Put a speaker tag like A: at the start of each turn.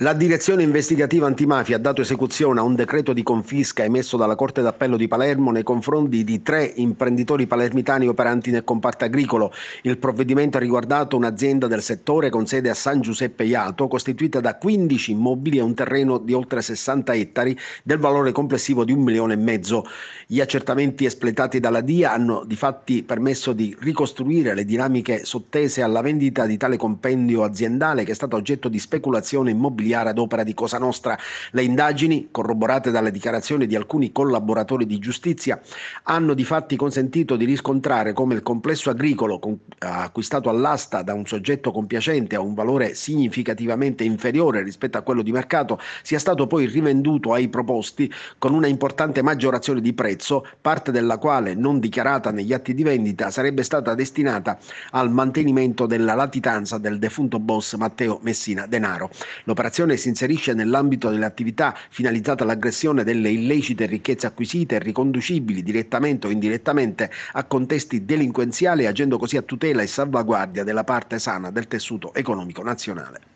A: La direzione investigativa antimafia ha dato esecuzione a un decreto di confisca emesso dalla Corte d'Appello di Palermo nei confronti di tre imprenditori palermitani operanti nel comparto agricolo. Il provvedimento ha riguardato un'azienda del settore con sede a San Giuseppe Iato, costituita da 15 immobili e un terreno di oltre 60 ettari del valore complessivo di un milione e mezzo. Gli accertamenti espletati dalla DIA hanno di fatti permesso di ricostruire le dinamiche sottese alla vendita di tale compendio aziendale che è stato oggetto di speculazione immobiliare ampliare ad opera di Cosa Nostra le indagini, corroborate dalle dichiarazioni di alcuni collaboratori di giustizia, hanno di fatti consentito di riscontrare come il complesso agricolo acquistato all'asta da un soggetto compiacente a un valore significativamente inferiore rispetto a quello di mercato sia stato poi rivenduto ai proposti con una importante maggiorazione di prezzo, parte della quale non dichiarata negli atti di vendita sarebbe stata destinata al mantenimento della latitanza del defunto boss Matteo Messina Denaro. L'operazione segnalazione si inserisce nell'ambito delle attività finalizzate all'aggressione delle illecite ricchezze acquisite riconducibili direttamente o indirettamente a contesti delinquenziali agendo così a tutela e salvaguardia della parte sana del tessuto economico nazionale.